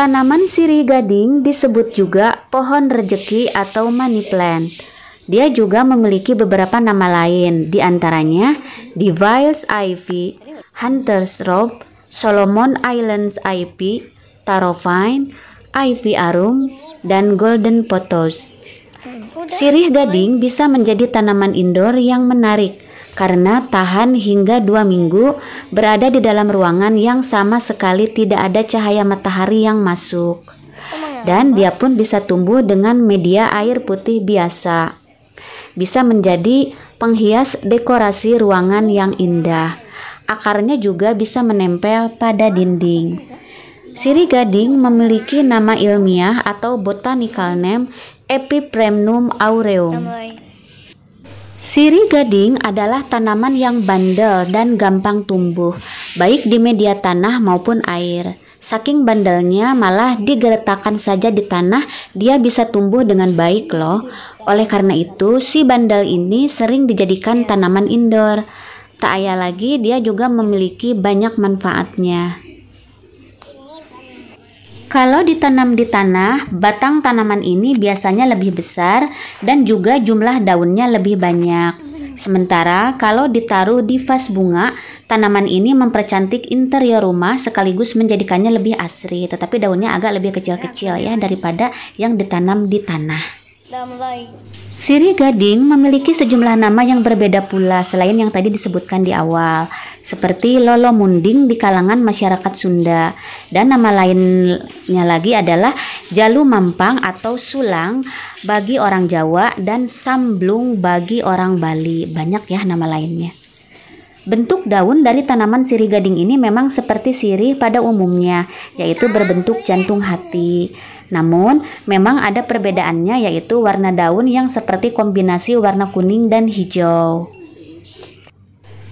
Tanaman sirih gading disebut juga pohon rejeki atau money plant. Dia juga memiliki beberapa nama lain, diantaranya Devil's Ivy, Hunter's rope, Solomon Islands Ivy, vine, Ivy Arum, dan Golden potos. Sirih gading bisa menjadi tanaman indoor yang menarik karena tahan hingga dua minggu berada di dalam ruangan yang sama sekali tidak ada cahaya matahari yang masuk. Dan dia pun bisa tumbuh dengan media air putih biasa. Bisa menjadi penghias dekorasi ruangan yang indah. Akarnya juga bisa menempel pada dinding. Siri gading memiliki nama ilmiah atau botanical name Epipremnum aureum Siri gading adalah tanaman yang bandel dan gampang tumbuh, baik di media tanah maupun air. Saking bandelnya malah digeretakan saja di tanah, dia bisa tumbuh dengan baik loh. Oleh karena itu, si bandel ini sering dijadikan tanaman indoor. Tak ayal lagi, dia juga memiliki banyak manfaatnya. Kalau ditanam di tanah, batang tanaman ini biasanya lebih besar dan juga jumlah daunnya lebih banyak. Sementara kalau ditaruh di vas bunga, tanaman ini mempercantik interior rumah sekaligus menjadikannya lebih asri, tetapi daunnya agak lebih kecil-kecil ya daripada yang ditanam di tanah. Siri gading memiliki sejumlah nama yang berbeda pula selain yang tadi disebutkan di awal seperti lolo munding di kalangan masyarakat Sunda dan nama lainnya lagi adalah jalu mampang atau sulang bagi orang Jawa dan samblung bagi orang Bali banyak ya nama lainnya Bentuk daun dari tanaman sirih gading ini memang seperti sirih pada umumnya, yaitu berbentuk jantung hati. Namun, memang ada perbedaannya yaitu warna daun yang seperti kombinasi warna kuning dan hijau.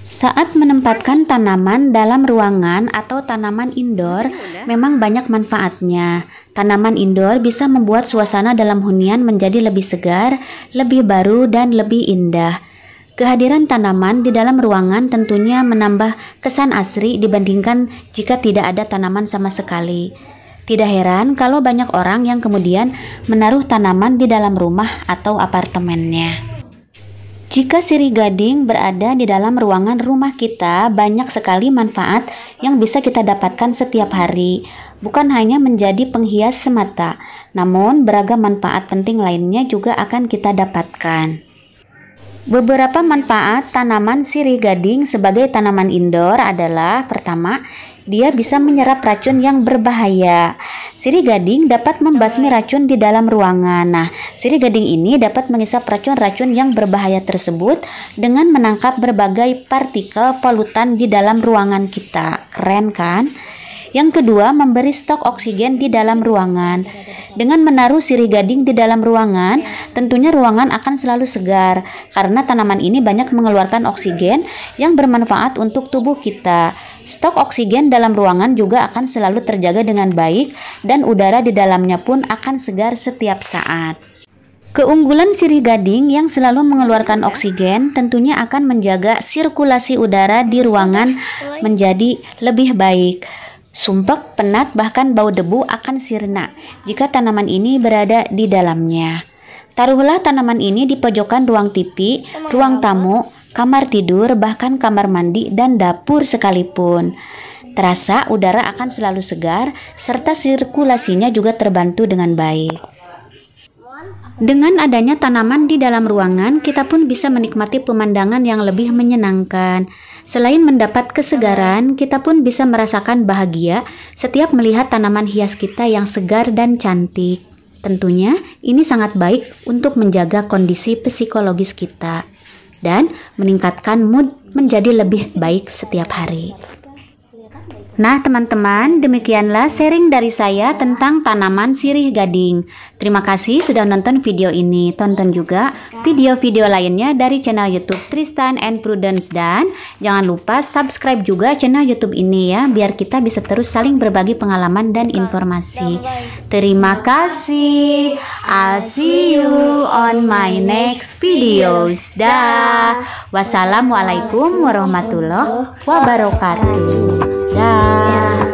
Saat menempatkan tanaman dalam ruangan atau tanaman indoor, memang banyak manfaatnya. Tanaman indoor bisa membuat suasana dalam hunian menjadi lebih segar, lebih baru, dan lebih indah. Kehadiran tanaman di dalam ruangan tentunya menambah kesan asri dibandingkan jika tidak ada tanaman sama sekali. Tidak heran kalau banyak orang yang kemudian menaruh tanaman di dalam rumah atau apartemennya. Jika sirih gading berada di dalam ruangan rumah kita, banyak sekali manfaat yang bisa kita dapatkan setiap hari. Bukan hanya menjadi penghias semata, namun beragam manfaat penting lainnya juga akan kita dapatkan. Beberapa manfaat tanaman sirih gading sebagai tanaman indoor adalah pertama, dia bisa menyerap racun yang berbahaya. Sirih gading dapat membasmi racun di dalam ruangan. Nah, sirih gading ini dapat mengisap racun-racun yang berbahaya tersebut dengan menangkap berbagai partikel polutan di dalam ruangan kita. Keren kan? Yang kedua, memberi stok oksigen di dalam ruangan. Dengan menaruh sirih gading di dalam ruangan, tentunya ruangan akan selalu segar karena tanaman ini banyak mengeluarkan oksigen yang bermanfaat untuk tubuh kita. Stok oksigen dalam ruangan juga akan selalu terjaga dengan baik dan udara di dalamnya pun akan segar setiap saat. Keunggulan sirih gading yang selalu mengeluarkan oksigen tentunya akan menjaga sirkulasi udara di ruangan menjadi lebih baik. Sumpek, penat, bahkan bau debu akan sirna jika tanaman ini berada di dalamnya. Taruhlah tanaman ini di pojokan ruang TV, ruang tamu, kamar tidur, bahkan kamar mandi dan dapur sekalipun. Terasa udara akan selalu segar serta sirkulasinya juga terbantu dengan baik. Dengan adanya tanaman di dalam ruangan, kita pun bisa menikmati pemandangan yang lebih menyenangkan. Selain mendapat kesegaran, kita pun bisa merasakan bahagia setiap melihat tanaman hias kita yang segar dan cantik. Tentunya, ini sangat baik untuk menjaga kondisi psikologis kita dan meningkatkan mood menjadi lebih baik setiap hari. Nah, teman-teman, demikianlah sharing dari saya tentang tanaman sirih gading. Terima kasih sudah nonton video ini. Tonton juga video-video lainnya dari channel YouTube Tristan and Prudence dan jangan lupa subscribe juga channel YouTube ini ya biar kita bisa terus saling berbagi pengalaman dan informasi. Terima kasih. I'll see you on my next videos. Dah. Wassalamualaikum warahmatullahi wabarakatuh. Dah.